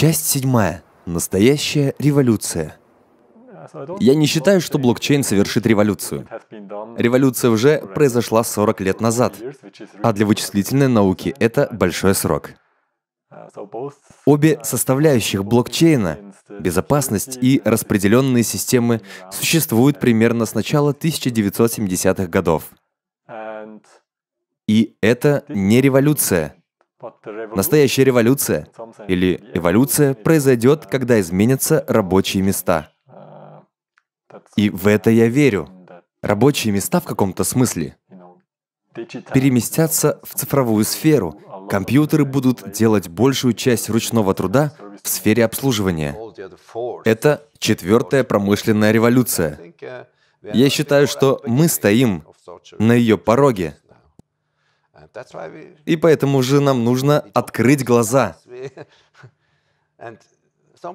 Часть седьмая. Настоящая революция. Я не считаю, что блокчейн совершит революцию. Революция уже произошла 40 лет назад, а для вычислительной науки это большой срок. Обе составляющих блокчейна — безопасность и распределенные системы — существуют примерно с начала 1970-х годов. И это не революция — Настоящая революция или эволюция произойдет, когда изменятся рабочие места. И в это я верю. Рабочие места в каком-то смысле переместятся в цифровую сферу. Компьютеры будут делать большую часть ручного труда в сфере обслуживания. Это четвертая промышленная революция. Я считаю, что мы стоим на ее пороге. И поэтому же нам нужно открыть глаза.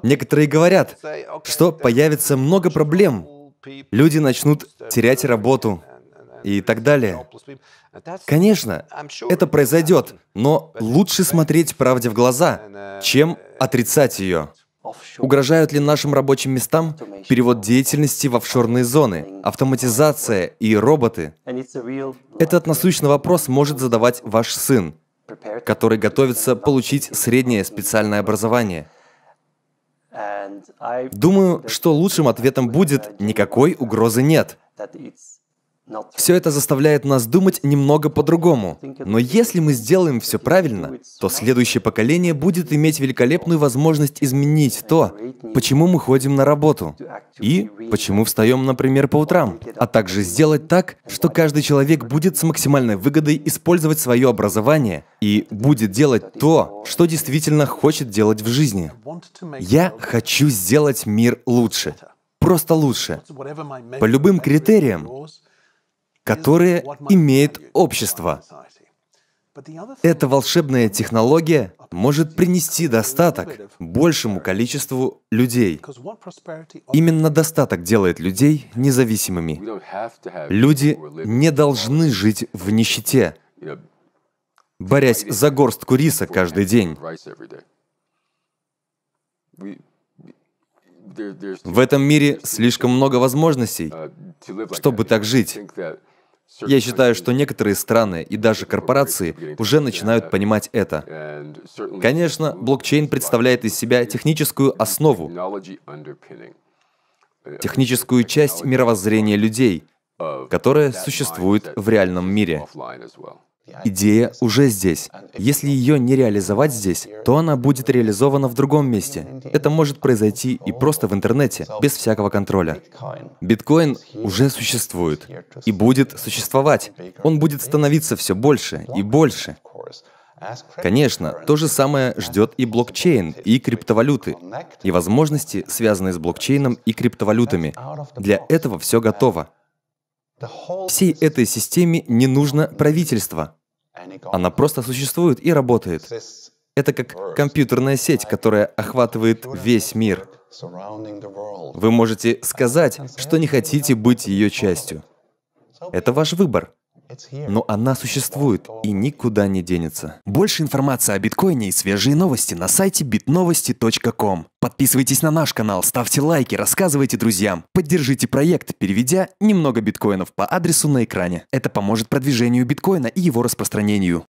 Некоторые говорят, что появится много проблем, люди начнут терять работу и так далее. Конечно, это произойдет, но лучше смотреть правде в глаза, чем отрицать ее. Угрожают ли нашим рабочим местам перевод деятельности в офшорные зоны, автоматизация и роботы? Этот насущный вопрос может задавать ваш сын, который готовится получить среднее специальное образование. Думаю, что лучшим ответом будет «никакой угрозы нет». Все это заставляет нас думать немного по-другому. Но если мы сделаем все правильно, то следующее поколение будет иметь великолепную возможность изменить то, почему мы ходим на работу и почему встаем, например, по утрам, а также сделать так, что каждый человек будет с максимальной выгодой использовать свое образование и будет делать то, что действительно хочет делать в жизни. Я хочу сделать мир лучше просто лучше. По любым критериям, которые имеет общество. Эта волшебная технология может принести достаток большему количеству людей. Именно достаток делает людей независимыми. Люди не должны жить в нищете, борясь за горстку риса каждый день. В этом мире слишком много возможностей, чтобы так жить. Я считаю, что некоторые страны и даже корпорации уже начинают понимать это. Конечно, блокчейн представляет из себя техническую основу, техническую часть мировоззрения людей, которая существует в реальном мире. Идея уже здесь. Если ее не реализовать здесь, то она будет реализована в другом месте. Это может произойти и просто в интернете, без всякого контроля. Биткоин уже существует и будет существовать. Он будет становиться все больше и больше. Конечно, то же самое ждет и блокчейн, и криптовалюты, и возможности, связанные с блокчейном и криптовалютами. Для этого все готово. Всей этой системе не нужно правительство. Она просто существует и работает. Это как компьютерная сеть, которая охватывает весь мир. Вы можете сказать, что не хотите быть ее частью. Это ваш выбор но она существует и никуда не денется. Больше информации о биткоине и свежие новости на сайте bitnovosti.com. Подписывайтесь на наш канал, ставьте лайки, рассказывайте друзьям, поддержите проект, переведя немного биткоинов по адресу на экране. Это поможет продвижению биткоина и его распространению.